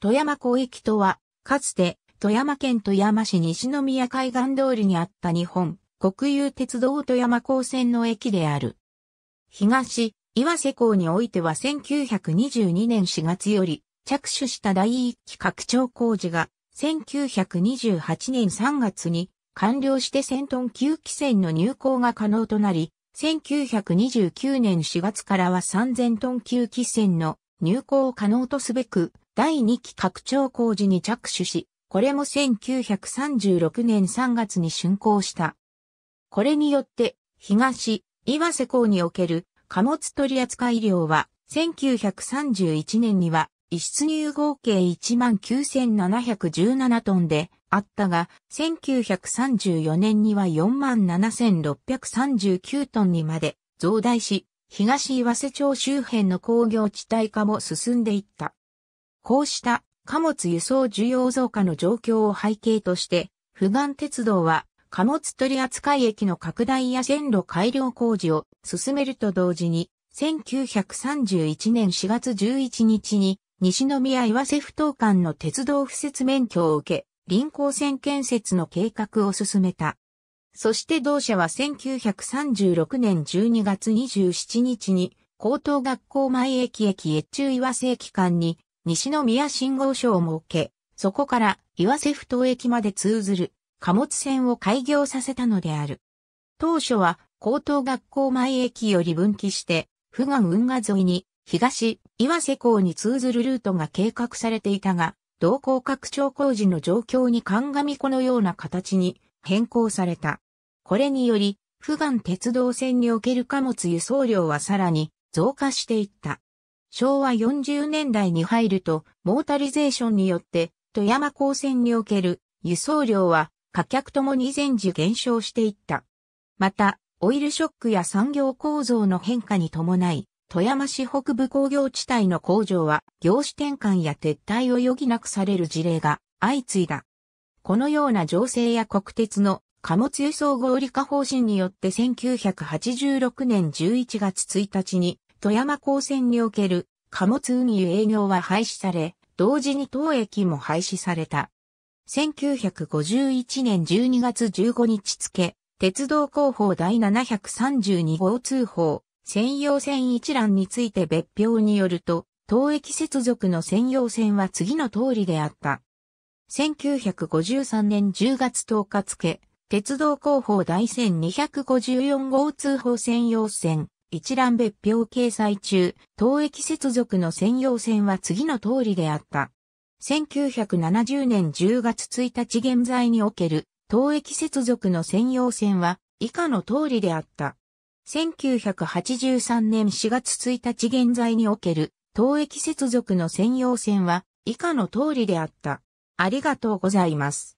富山港駅とは、かつて富山県富山市西宮海岸通りにあった日本国有鉄道富山港線の駅である。東、岩瀬港においては1922年4月より着手した第1期拡張工事が1928年3月に完了して1000トン級機船の入港が可能となり、1929年4月からは3000トン級機船の入港を可能とすべく第2期拡張工事に着手し、これも1936年3月に竣工した。これによって、東、岩瀬港における貨物取扱量は、1931年には、輸出入合計19,717トンであったが、1934年には47,639トンにまで増大し、東岩瀬町周辺の工業地帯化も進んでいった。こうした貨物輸送需要増加の状況を背景として、富岸鉄道は貨物取扱駅の拡大や線路改良工事を進めると同時に、1931年4月11日に西宮岩瀬不等間の鉄道敷設免許を受け、臨港線建設の計画を進めた。そして同社は1936年12月27日に高等学校前駅駅越中岩瀬駅間に西宮信号所を設け、そこから岩瀬埠頭駅まで通ずる貨物線を開業させたのである。当初は高等学校前駅より分岐して、富岸運河沿いに東岩瀬港に通ずるルートが計画されていたが、同行拡張工事の状況に鑑みこのような形に変更された。これにより、富岸鉄道線における貨物輸送量はさらに増加していった。昭和40年代に入ると、モータリゼーションによって、富山高専における輸送量は、価客ともに前時減少していった。また、オイルショックや産業構造の変化に伴い、富山市北部工業地帯の工場は業種転換や撤退を余儀なくされる事例が相次いだ。このような情勢や国鉄の貨物輸送合理化方針によって1986年11月1日に富山港線における貨物運輸営業は廃止され、同時に当駅も廃止された。1951年12月15日付、鉄道広報第732号通報、専用線一覧について別表によると、当駅接続の専用線は次の通りであった。1953年10月10日付、鉄道広報第1254号通報専用線、一覧別表掲載中、当駅接続の専用線は次の通りであった。1970年10月1日現在における、当駅接続の専用線は、以下の通りであった。1983年4月1日現在における、当駅接続の専用線は、以下の通りであった。ありがとうございます。